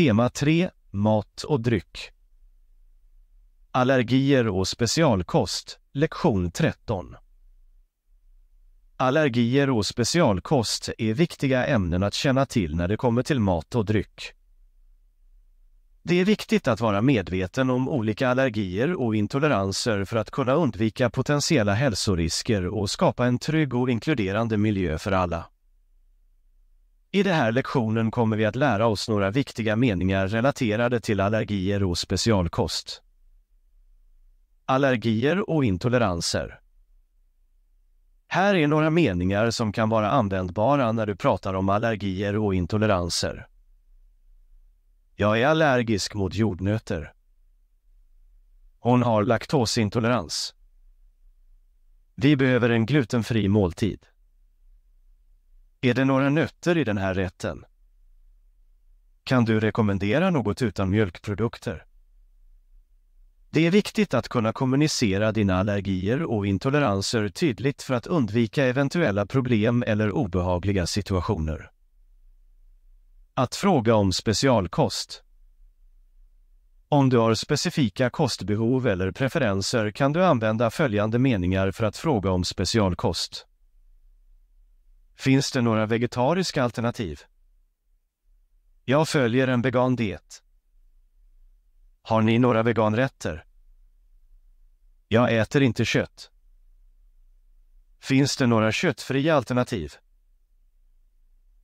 Tema 3 Mat och dryck Allergier och specialkost, lektion 13 Allergier och specialkost är viktiga ämnen att känna till när det kommer till mat och dryck. Det är viktigt att vara medveten om olika allergier och intoleranser för att kunna undvika potentiella hälsorisker och skapa en trygg och inkluderande miljö för alla. I den här lektionen kommer vi att lära oss några viktiga meningar relaterade till allergier och specialkost. Allergier och intoleranser. Här är några meningar som kan vara användbara när du pratar om allergier och intoleranser. Jag är allergisk mot jordnötter. Hon har laktosintolerans. Vi behöver en glutenfri måltid. Är det några nötter i den här rätten? Kan du rekommendera något utan mjölkprodukter? Det är viktigt att kunna kommunicera dina allergier och intoleranser tydligt för att undvika eventuella problem eller obehagliga situationer. Att fråga om specialkost Om du har specifika kostbehov eller preferenser kan du använda följande meningar för att fråga om specialkost. Finns det några vegetariska alternativ? Jag följer en vegan diet. Har ni några veganrätter? Jag äter inte kött. Finns det några köttfria alternativ?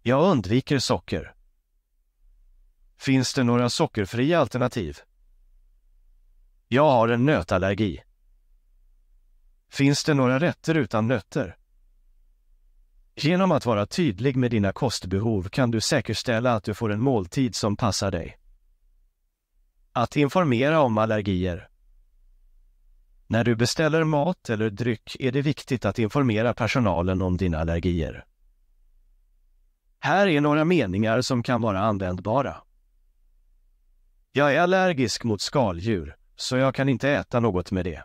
Jag undviker socker. Finns det några sockerfria alternativ? Jag har en nötallergi. Finns det några rätter utan nötter? Genom att vara tydlig med dina kostbehov kan du säkerställa att du får en måltid som passar dig. Att informera om allergier. När du beställer mat eller dryck är det viktigt att informera personalen om dina allergier. Här är några meningar som kan vara användbara. Jag är allergisk mot skaldjur, så jag kan inte äta något med det.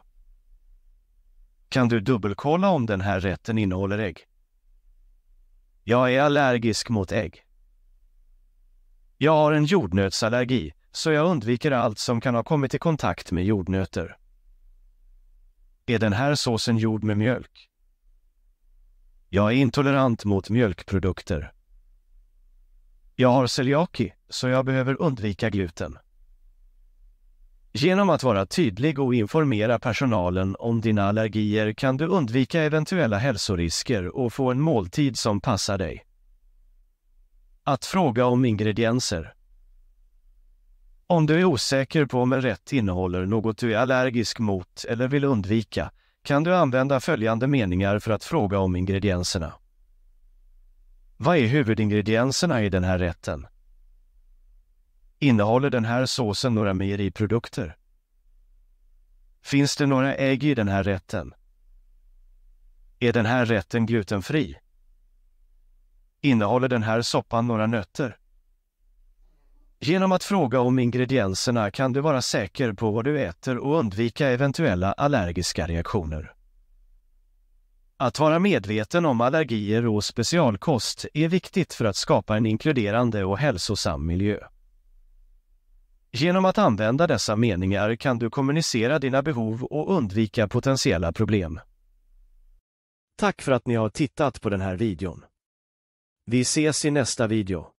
Kan du dubbelkolla om den här rätten innehåller ägg? Jag är allergisk mot ägg. Jag har en jordnötsallergi, så jag undviker allt som kan ha kommit i kontakt med jordnötter. Är den här såsen gjord med mjölk? Jag är intolerant mot mjölkprodukter. Jag har celiaki, så jag behöver undvika gluten. Genom att vara tydlig och informera personalen om dina allergier kan du undvika eventuella hälsorisker och få en måltid som passar dig. Att fråga om ingredienser. Om du är osäker på om en rätt innehåller något du är allergisk mot eller vill undvika kan du använda följande meningar för att fråga om ingredienserna. Vad är huvudingredienserna i den här rätten? Innehåller den här såsen några mejeriprodukter? Finns det några ägg i den här rätten? Är den här rätten glutenfri? Innehåller den här soppan några nötter? Genom att fråga om ingredienserna kan du vara säker på vad du äter och undvika eventuella allergiska reaktioner. Att vara medveten om allergier och specialkost är viktigt för att skapa en inkluderande och hälsosam miljö. Genom att använda dessa meningar kan du kommunicera dina behov och undvika potentiella problem. Tack för att ni har tittat på den här videon. Vi ses i nästa video.